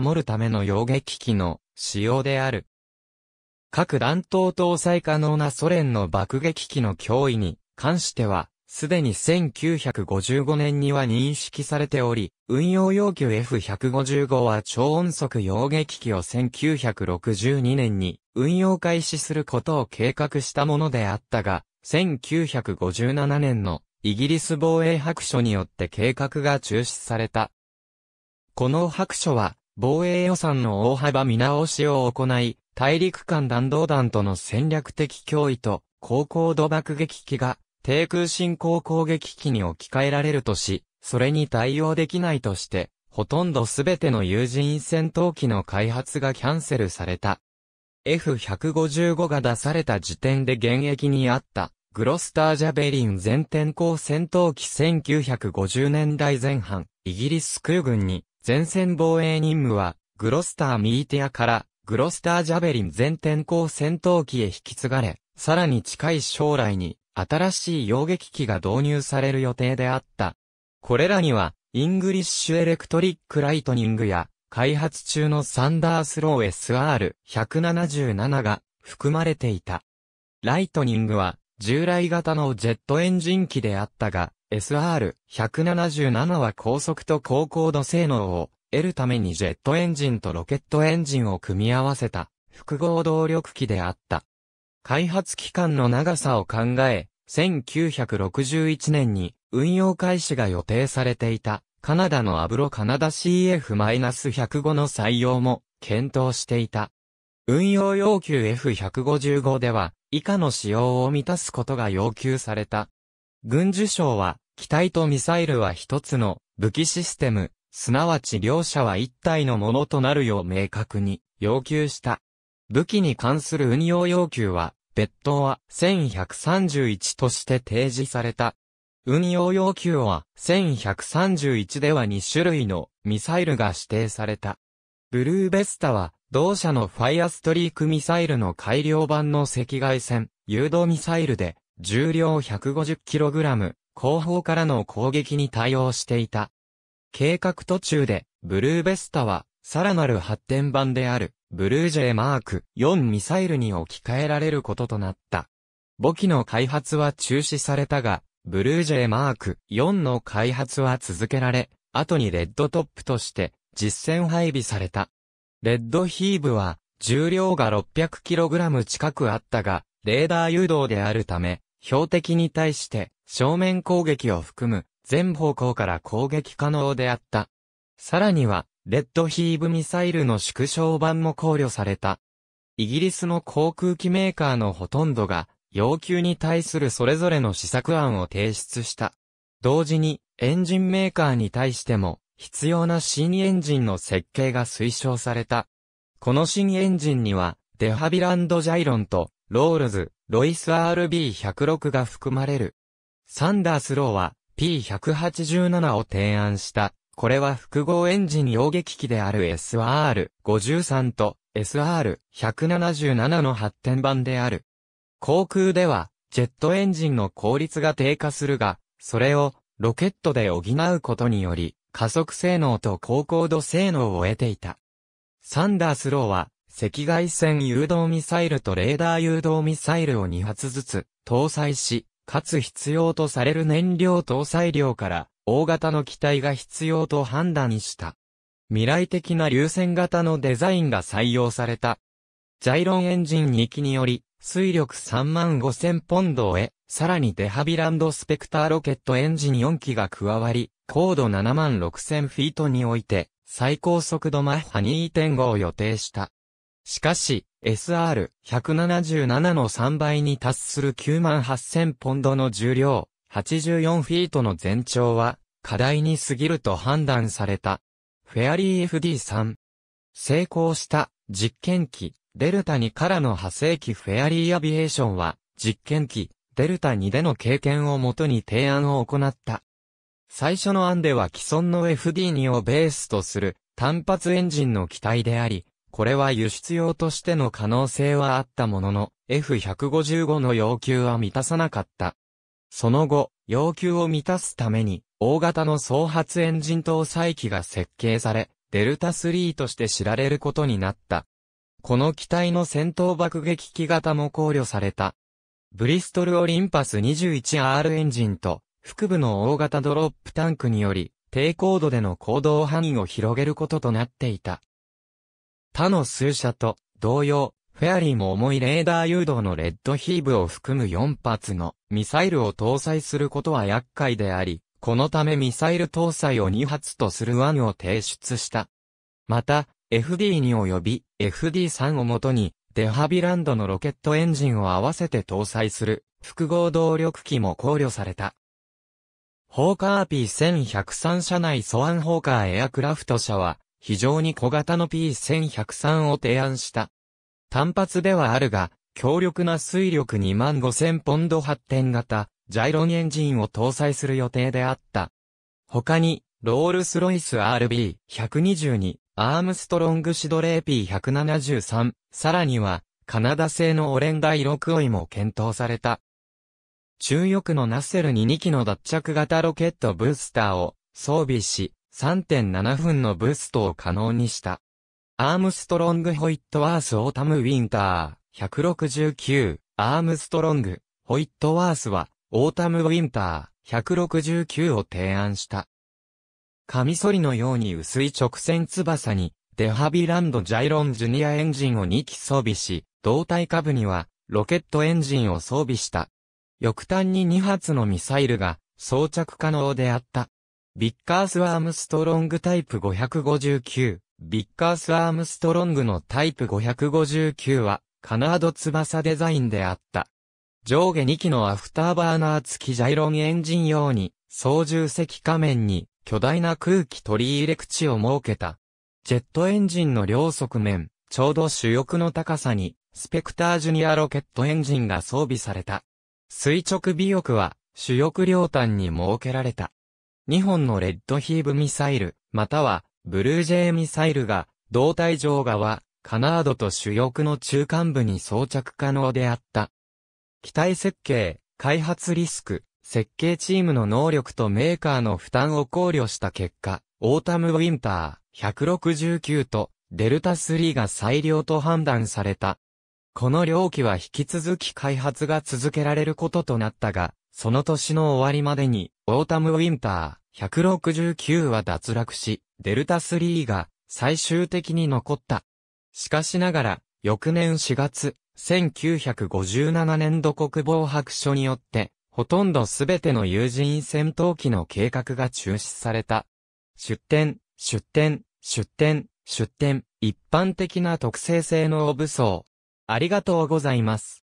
守るための溶撃機の使用である。各弾頭搭載可能なソ連の爆撃機の脅威に関しては、すでに1955年には認識されており、運用要求 F155 は超音速溶撃機を1962年に運用開始することを計画したものであったが、1957年のイギリス防衛白書によって計画が中止された。この白書は、防衛予算の大幅見直しを行い、大陸間弾道弾との戦略的脅威と、高高度爆撃機が、低空進行攻撃機に置き換えられるとし、それに対応できないとして、ほとんどすべての有人戦闘機の開発がキャンセルされた。F-155 が出された時点で現役にあった、グロスター・ジャベリン全天候戦闘機1950年代前半、イギリス空軍に前線防衛任務は、グロスターミーティアから、グロスタージャベリン全天候戦闘機へ引き継がれ、さらに近い将来に、新しい洋撃機が導入される予定であった。これらには、イングリッシュエレクトリックライトニングや、開発中のサンダースロー SR177 が含まれていた。ライトニングは従来型のジェットエンジン機であったが、SR-177 は高速と高高度性能を得るためにジェットエンジンとロケットエンジンを組み合わせた複合動力機であった。開発期間の長さを考え、1961年に運用開始が予定されていたカナダのアブロカナダ CF-105 の採用も検討していた。運用要求 F155 では以下の仕様を満たすことが要求された。軍需省は、機体とミサイルは一つの武器システム、すなわち両者は一体のものとなるよう明確に要求した。武器に関する運用要求は、別途は1131として提示された。運用要求は1131では2種類のミサイルが指定された。ブルーベスタは同社のファイアストリークミサイルの改良版の赤外線誘導ミサイルで重量 150kg、後方からの攻撃に対応していた。計画途中で、ブルーベスタは、さらなる発展版である、ブルージェイマーク4ミサイルに置き換えられることとなった。母機の開発は中止されたが、ブルージェイマーク4の開発は続けられ、後にレッドトップとして実戦配備された。レッドヒーブは重量が 600kg 近くあったが、レーダー誘導であるため、標的に対して正面攻撃を含む全方向から攻撃可能であった。さらには、レッドヒーブミサイルの縮小版も考慮された。イギリスの航空機メーカーのほとんどが、要求に対するそれぞれの試作案を提出した。同時に、エンジンメーカーに対しても、必要な新エンジンの設計が推奨された。この新エンジンには、デハビランドジャイロンと、ロールズ、ロイス RB106 が含まれる。サンダースローは P187 を提案した。これは複合エンジン溶撃機である SR53 と SR177 の発展版である。航空では、ジェットエンジンの効率が低下するが、それをロケットで補うことにより、加速性能と高高度性能を得ていた。サンダースローは、赤外線誘導ミサイルとレーダー誘導ミサイルを2発ずつ搭載し、かつ必要とされる燃料搭載量から大型の機体が必要と判断した。未来的な流線型のデザインが採用された。ジャイロンエンジン2機により、水力3万5000ポンドへ、さらにデハビランドスペクターロケットエンジン4機が加わり、高度7万6000フィートにおいて、最高速度マッハ2.5を予定した。しかし、SR177 の3倍に達する98000ポンドの重量、84フィートの全長は、課題に過ぎると判断された。フェアリー FD3。成功した実験機、デルタ2からの派生機フェアリーアビエーションは、実験機、デルタ2での経験をもとに提案を行った。最初の案では既存の FD2 をベースとする単発エンジンの機体であり、これは輸出用としての可能性はあったものの、F155 の要求は満たさなかった。その後、要求を満たすために、大型の総発エンジン搭載機が設計され、デルタ3として知られることになった。この機体の戦闘爆撃機型も考慮された。ブリストルオリンパス 21R エンジンと、腹部の大型ドロップタンクにより、低高度での行動範囲を広げることとなっていた。他の数社と同様、フェアリーも重いレーダー誘導のレッドヒーブを含む4発のミサイルを搭載することは厄介であり、このためミサイル搭載を2発とする案を提出した。また、FD2 及び FD3 をもとに、デハビランドのロケットエンジンを合わせて搭載する複合動力機も考慮された。ホーカー P1103 社内ソアンホーカーエアクラフト社は、非常に小型の P1103 を提案した。単発ではあるが、強力な水力2万5000ポンド発展型、ジャイロンエンジンを搭載する予定であった。他に、ロールスロイス RB122、アームストロングシドレー P173、さらには、カナダ製のオレンダイロクオイも検討された。中翼のナッセルに2機の脱着型ロケットブースターを装備し、3.7分のブーストを可能にした。アームストロング・ホイットワース・オータム・ウィンター、169、アームストロング、ホイットワースは、オータム・ウィンター、169を提案した。カミソリのように薄い直線翼に、デハビランド・ジャイロン・ジュニアエンジンを2機装備し、胴体下部には、ロケットエンジンを装備した。翼端に2発のミサイルが装着可能であった。ビッカース・アームストロングタイプ559。ビッカース・アームストロングのタイプ559は、カナード翼デザインであった。上下2機のアフターバーナー付きジャイロンエンジン用に、操縦席下面に巨大な空気取り入れ口を設けた。ジェットエンジンの両側面、ちょうど主翼の高さに、スペクタージュニアロケットエンジンが装備された。垂直尾翼は、主翼両端に設けられた。2本のレッドヒーブミサイル、または、ブルージェイミサイルが、胴体上側、カナードと主翼の中間部に装着可能であった。機体設計、開発リスク、設計チームの能力とメーカーの負担を考慮した結果、オータムウィンター169とデルタ3が最良と判断された。この両機は引き続き開発が続けられることとなったが、その年の終わりまでにオータムウィンター169は脱落し、デルタ3が最終的に残った。しかしながら、翌年4月、1957年度国防白書によって、ほとんどすべての有人戦闘機の計画が中止された。出展、出展、出展、出展、一般的な特性性能武装。ありがとうございます。